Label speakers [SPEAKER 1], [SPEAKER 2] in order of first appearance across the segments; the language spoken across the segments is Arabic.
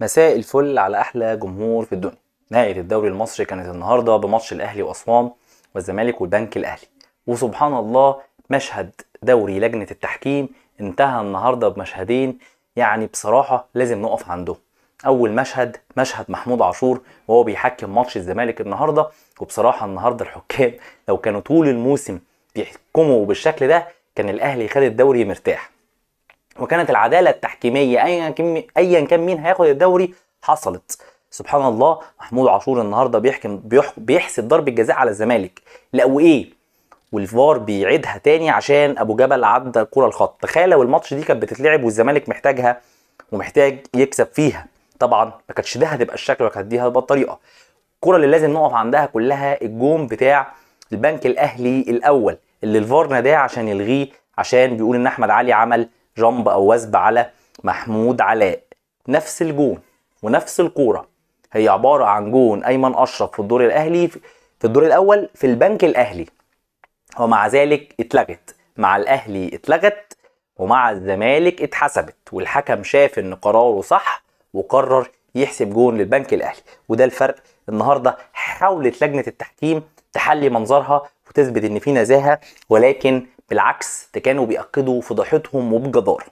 [SPEAKER 1] مساء الفل على احلى جمهور في الدنيا نهايه الدوري المصري كانت النهارده بماتش الاهلي واسوان والزمالك والبنك الاهلي وسبحان الله مشهد دوري لجنه التحكيم انتهى النهارده بمشهدين يعني بصراحه لازم نقف عندهم اول مشهد مشهد محمود عاشور وهو بيحكم ماتش الزمالك النهارده وبصراحه النهارده الحكام لو كانوا طول الموسم بيحكموا بالشكل ده كان الاهلي خد الدوري مرتاح وكانت العداله التحكيميه ايا كان ايا كان مين هياخد الدوري حصلت سبحان الله محمود عاشور النهارده بيحكم بيحسب ضربه جزاء على الزمالك لا وايه والفار بيعيدها تاني عشان ابو جبل عدى الكره الخط تخيل لو الماتش دي كانت بتتلعب والزمالك محتاجها ومحتاج يكسب فيها طبعا ما كانتش ده هتبقى الشكل ولا كانت دي هتبقى الطريقه الكره اللي لازم نقف عندها كلها الجون بتاع البنك الاهلي الاول اللي الفار ناداه عشان يلغيه عشان بيقول ان احمد علي عمل جامب او وثب على محمود علاء نفس الجون ونفس الكوره هي عباره عن جون ايمن اشرف في الدور الاهلي في الدور الاول في البنك الاهلي ومع ذلك اتلغت مع الاهلي اتلغت ومع الزمالك اتحسبت والحكم شاف ان قراره صح وقرر يحسب جون للبنك الاهلي وده الفرق النهارده حاولت لجنه التحكيم تحلي منظرها وتثبت ان في نزاهه ولكن بالعكس ده كانوا بيأكدوا فضيحتهم وبجدارة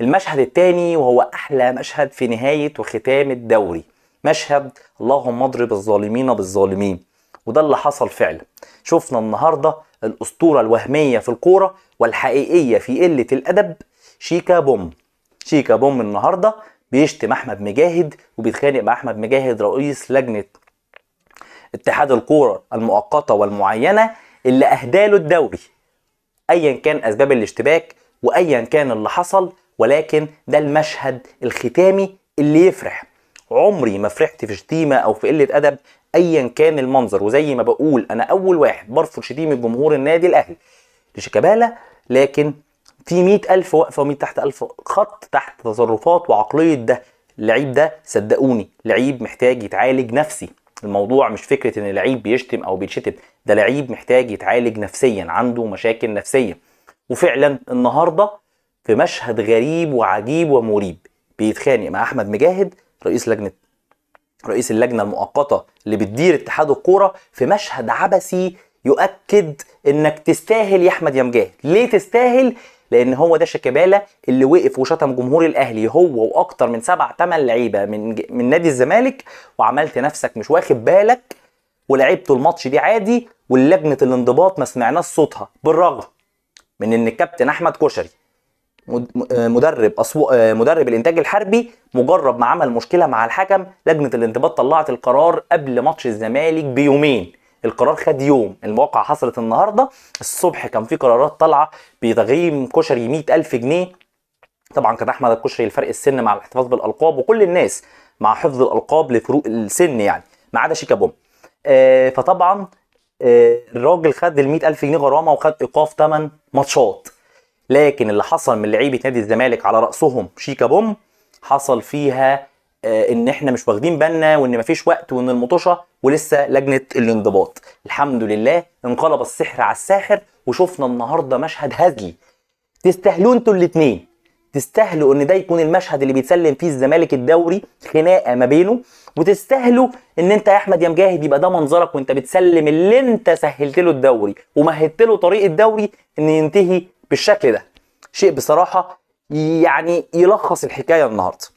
[SPEAKER 1] المشهد الثاني وهو أحلى مشهد في نهاية وختام الدوري مشهد اللهم اضرب الظالمين بالظالمين وده اللي حصل فعلا شفنا النهاردة الأسطورة الوهمية في الكورة والحقيقية في قلة الأدب شيكا بوم شيكا بوم النهاردة بيشتم أحمد مجاهد وبيتخانق مع أحمد مجاهد رئيس لجنة اتحاد الكورة المؤقتة والمعينة اللي أهداله الدوري ايا كان اسباب الاشتباك وايا كان اللي حصل ولكن ده المشهد الختامي اللي يفرح عمري ما فرحت في شتيمه او في قله ادب ايا كان المنظر وزي ما بقول انا اول واحد برفض شتيمه جمهور النادي الاهلي لشيكابالا لكن في مئة ألف وقفة ومئة تحت ألف خط تحت تصرفات وعقلية ده اللعيب ده صدقوني لعيب محتاج يتعالج نفسي الموضوع مش فكره ان لعيب بيشتم او بيتشتم ده لعيب محتاج يتعالج نفسيا عنده مشاكل نفسيه وفعلا النهارده في مشهد غريب وعجيب ومريب بيتخانق مع احمد مجاهد رئيس لجنه رئيس اللجنه المؤقته اللي بتدير اتحاد الكوره في مشهد عبثي يؤكد انك تستاهل يا احمد يا مجاهد ليه تستاهل لان هو ده شيكابالا اللي وقف وشتم جمهور الاهلي هو واكتر من سبع ثمان لعيبه من من نادي الزمالك وعملت نفسك مش واخد بالك ولعبت الماتش دي عادي واللجنه الانضباط ما سمعناش صوتها بالرغم من ان الكابتن احمد كشري آه، مدرب أصو... آه، مدرب الانتاج الحربي مجرد ما عمل مشكله مع الحكم لجنه الانضباط طلعت القرار قبل ماتش الزمالك بيومين القرار خد يوم المواقع حصلت النهارده الصبح كان في قرارات طالعه بتغييم كشري 100000 جنيه طبعا كان احمد الكشري لفرق السن مع الاحتفاظ بالالقاب وكل الناس مع حفظ الالقاب لفروق السن يعني ما عدا شيكا بوم آه فطبعا آه الراجل خد ال 100000 جنيه غرامه وخد ايقاف 8 ماتشات لكن اللي حصل من لعيبه نادي الزمالك على راسهم شيكا بوم حصل فيها آه، ان احنا مش واخدين بالنا وان مفيش وقت وان المطوشه ولسه لجنه الانضباط الحمد لله انقلب السحر على الساحر وشفنا النهارده مشهد هزلي تستاهلوا انتوا الاثنين تستاهلوا ان ده يكون المشهد اللي بيتسلم فيه الزمالك الدوري خناقه ما بينه وتستاهلوا ان انت يا احمد يا مجاهد يبقى ده منظرك وانت بتسلم اللي انت سهلت له الدوري ومهدت له طريق الدوري ان ينتهي بالشكل ده شيء بصراحه يعني يلخص الحكايه النهارده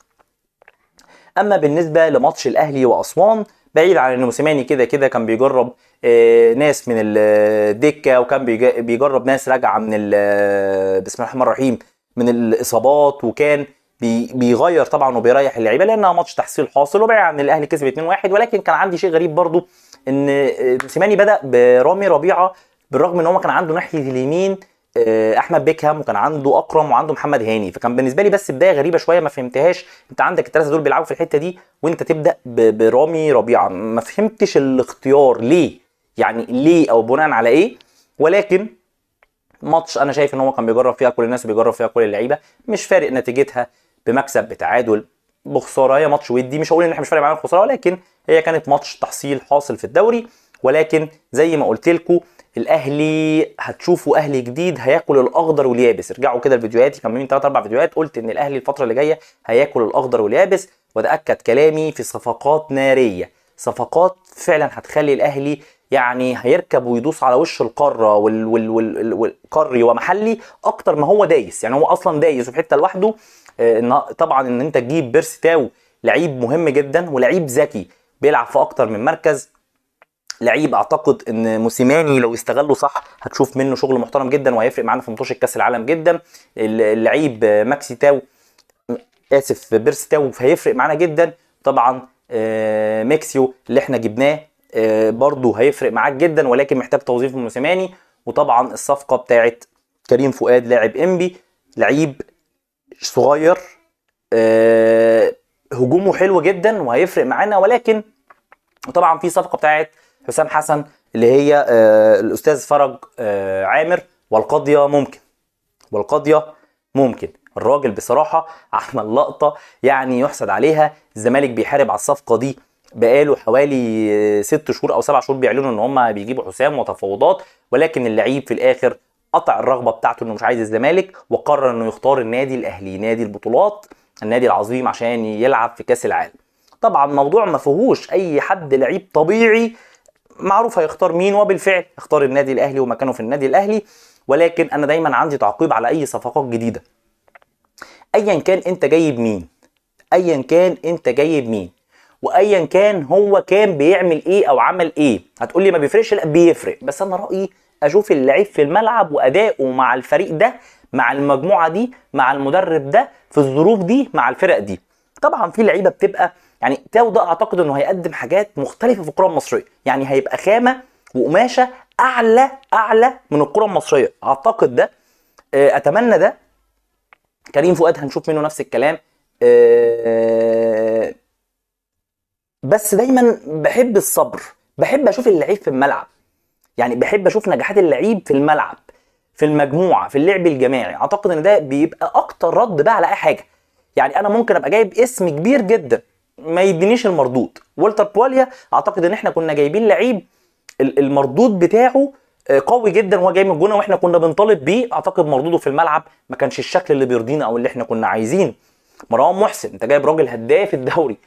[SPEAKER 1] اما بالنسبه لماتش الاهلي واسوان بعيد عن ان موسيماني كده كده كان بيجرب آه، ناس من الدكه وكان بيجرب ناس راجعه من بسم الله الرحمن الرحيم من الاصابات وكان بيغير طبعا وبيريح اللعيبه لانها ماتش تحصيل حاصل وبعيد عن الاهلي كسب 2-1 ولكن كان عندي شيء غريب برضو ان موسيماني آه، بدا برامي ربيعه بالرغم ان هو كان عنده ناحيه اليمين آه، احمد بيكهام وكان عنده اكرم وعنده محمد هاني فكان بالنسبه لي بس بدايه غريبه شويه ما فهمتهاش انت عندك الثلاثه دول بيلعبوا في الحته دي وانت تبدا برامي ربيعه ما فهمتش الاختيار ليه يعني ليه او بناء على ايه ولكن ماتش انا شايف ان هو كان بيجرب فيها كل الناس بيجرب فيها كل اللعيبه مش فارق نتيجتها بمكسب بتعادل بخساره هي ماتش ودي مش هقول ان احنا مش فارق معانا الخساره ولكن هي كانت ماتش تحصيل حاصل في الدوري ولكن زي ما قلت لكم الاهلي هتشوفوا اهلي جديد هياكل الاخضر واليابس ارجعوا كده الفيديوهات كان من 3 4 فيديوهات قلت ان الاهلي الفتره اللي جايه هياكل الاخضر واليابس وتاكد كلامي في صفقات ناريه صفقات فعلا هتخلي الاهلي يعني هيركب ويدوس على وش القاره وال وال وال ومحلي اكتر ما هو دايس يعني هو اصلا دايس في حته لوحده آه، طبعا ان انت تجيب بيرسي تاو لعيب مهم جدا ولعيب ذكي بيلعب في اكتر من مركز لعيب اعتقد ان موسيماني لو استغله صح هتشوف منه شغل محترم جدا وهيفرق معانا في ماتش كاس العالم جدا اللعيب ماكسي تاو اسف بيرسي تاو هيفرق معانا جدا طبعا آه، ميكسيو اللي احنا جبناه آه، برضه هيفرق معاك جدا ولكن محتاج توظيف موسيماني وطبعا الصفقه بتاعت كريم فؤاد لاعب انبي لعيب صغير آه، هجومه حلو جدا وهيفرق معانا ولكن وطبعا في صفقه بتاعت حسام حسن اللي هي آه، الاستاذ فرج آه، عامر والقاضيه ممكن والقاضيه ممكن الراجل بصراحه عمل لقطه يعني يحسد عليها الزمالك بيحارب على الصفقه دي بقاله حوالي آه، ست شهور او سبع شهور بيعلنوا ان هم بيجيبوا حسام وتفاوضات ولكن اللعيب في الاخر قطع الرغبه بتاعته انه مش عايز الزمالك وقرر انه يختار النادي الاهلي نادي البطولات النادي العظيم عشان يلعب في كاس العالم طبعا موضوع ما فيهوش اي حد لعيب طبيعي معروف هيختار مين وبالفعل اختار النادي الاهلي ومكانه في النادي الاهلي ولكن انا دايما عندي تعقيب على اي صفقات جديده ايا كان انت جايب مين ايا كان انت جايب مين وايا كان هو كان بيعمل ايه او عمل ايه هتقول لي ما بيفرقش لا بيفرق بس انا رايي اشوف اللعيب في الملعب وادائه مع الفريق ده مع المجموعه دي مع المدرب ده في الظروف دي مع الفرق دي طبعا في لعيبه بتبقى يعني تاو ده اعتقد انه هيقدم حاجات مختلفه في الكره المصريه يعني هيبقى خامه وقماشه اعلى اعلى من الكره المصريه اعتقد ده آه، اتمنى ده كريم فؤاد هنشوف منه نفس الكلام آه، بس دايما بحب الصبر بحب اشوف اللعيب في الملعب يعني بحب اشوف نجاحات اللعيب في الملعب في المجموعه في اللعب الجماعي اعتقد ان ده بيبقى اكتر رد بقى على اي حاجه يعني انا ممكن ابقى جايب اسم كبير جدا ما يدينيش المردود والتر بواليا اعتقد ان احنا كنا جايبين لعيب المردود بتاعه آه، قوي جدا وهو جاي من الجونه واحنا كنا بنطالب بيه اعتقد مردوده في الملعب ما كانش الشكل اللي بيرضينا او اللي احنا كنا عايزينه مروان محسن انت جايب راجل هداف الدوري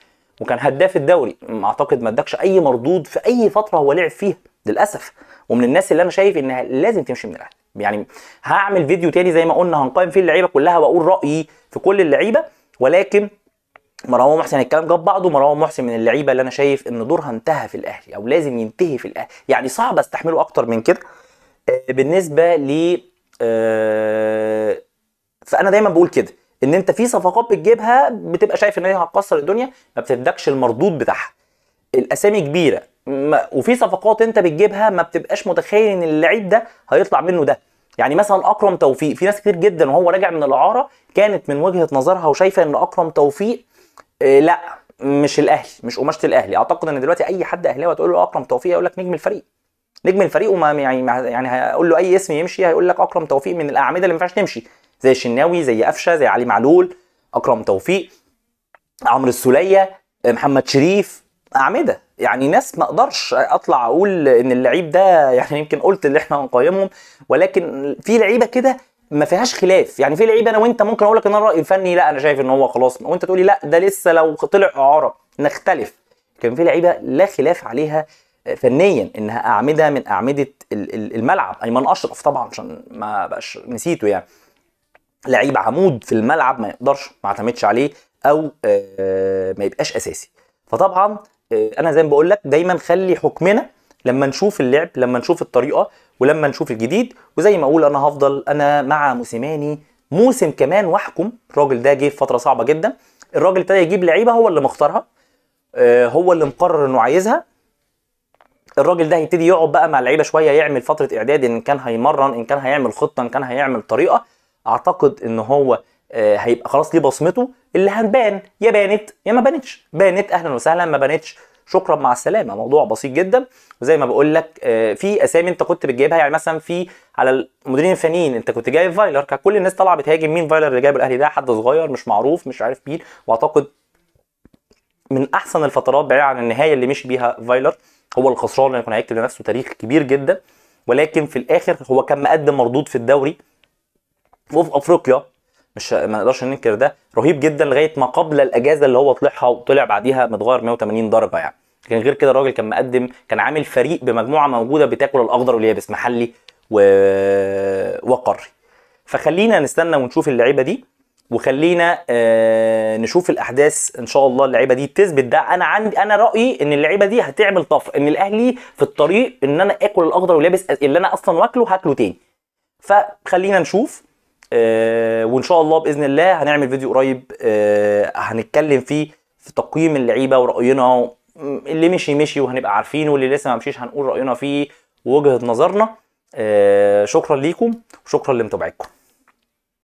[SPEAKER 1] وكان هداف الدوري اعتقد ما ادكش اي مردود في اي فتره هو لعب فيها للاسف ومن الناس اللي انا شايف انها لازم تمشي من الاهلي يعني هعمل فيديو تاني زي ما قلنا هنقيم فيه اللعيبه كلها واقول رايي في كل اللعيبه ولكن مروان محسن يعني الكلام جاب بعضه مروان محسن من اللعيبه اللي انا شايف ان دورها انتهى في الاهلي او لازم ينتهي في الاهلي يعني صعب استحمله اكتر من كده آه، بالنسبه ل آه، فانا دايما بقول كده ان انت في صفقات بتجيبها بتبقى شايف ان هي هتكسر الدنيا ما بتدكش المردود بتاعها الاسامي كبيره وفي صفقات انت بتجيبها ما بتبقاش متخيل ان اللعيب ده هيطلع منه ده يعني مثلا اكرم توفيق في ناس كتير جدا وهو راجع من الاعاره كانت من وجهه نظرها وشايفه ان اكرم توفيق إيه، لا مش الاهلي مش قماشه الاهلي اعتقد ان دلوقتي اي حد اهلاوي هتقول له اكرم توفيق يقول لك نجم الفريق نجم الفريق وما يعني يعني هقول له اي اسم يمشي هيقول لك اكرم توفيق من الاعمده اللي ما ينفعش تمشي زي الشناوي زي قفشه زي علي معلول اكرم توفيق عمرو السوليه محمد شريف اعمده يعني ناس ما اقدرش اطلع اقول ان اللعيب ده يعني يمكن قلت اللي احنا هنقيمهم ولكن في لعيبه كده ما فيهاش خلاف يعني في لعيبه انا وانت ممكن اقول لك ان انا الفني لا انا شايف ان هو خلاص وانت تقول لي لا ده لسه لو طلع اعاره نختلف كان في لعيبه لا خلاف عليها فنيا انها اعمده من اعمده الملعب ايمن اشرف طبعا عشان ما بقاش نسيته يعني لعيب عمود في الملعب ما يقدرش ما اعتمدش عليه او آه، ما يبقاش اساسي فطبعا آه، انا زي ما بقول لك دايما خلي حكمنا لما نشوف اللعب لما نشوف الطريقه ولما نشوف الجديد وزي ما اقول انا هفضل انا مع موسيماني موسم كمان واحكم الراجل ده جه في فتره صعبه جدا الراجل ابتدى يجيب لعيبه هو اللي مختارها آه، هو اللي مقرر انه عايزها الراجل ده هيبتدي يقعد بقى مع اللعيبه شويه يعمل فتره اعداد ان كان هيمرن ان كان هيعمل خطه ان كان هيعمل طريقه اعتقد ان هو آه، هيبقى خلاص ليه بصمته اللي هنبان يا بانت يا ما بانتش بانت اهلا وسهلا ما بانتش شكرا مع السلامه موضوع بسيط جدا وزي ما بقول لك آه، في اسامي انت كنت بتجيبها يعني مثلا في على المديرين الفنيين انت كنت جايب فايلر كان كل الناس طالعه بتهاجم مين فايلر اللي جايبه الاهلي ده حد صغير مش معروف مش عارف مين واعتقد من احسن الفترات بعيد عن النهايه اللي مشي بيها فايلر هو الخسران اللي كان هيكتب لنفسه تاريخ كبير جدا ولكن في الاخر هو كان مقدم مردود في الدوري وفي افريقيا مش ما نقدرش ننكر ده رهيب جدا لغايه ما قبل الاجازه اللي هو طلعها وطلع بعديها متغير 180 درجه يعني لكن غير كده الراجل كان مقدم كان عامل فريق بمجموعه موجوده بتاكل الاخضر واليابس محلي و... وقاري فخلينا نستنى ونشوف اللعيبه دي وخلينا آه نشوف الاحداث ان شاء الله اللعيبه دي تثبت ده انا عندي انا رايي ان اللعيبه دي هتعمل طفره ان الاهلي في الطريق ان انا اكل الاخضر واليابس اللي انا اصلا واكله هاكله تاني فخلينا نشوف آه، وان شاء الله باذن الله هنعمل فيديو قريب آه، هنتكلم فيه في تقييم اللعيبه وراينا اللي مشي مشي وهنبقى عارفين واللي لسه ما مشيش هنقول راينا فيه ووجهه نظرنا آه، شكرا ليكم وشكرا لمتابعتكم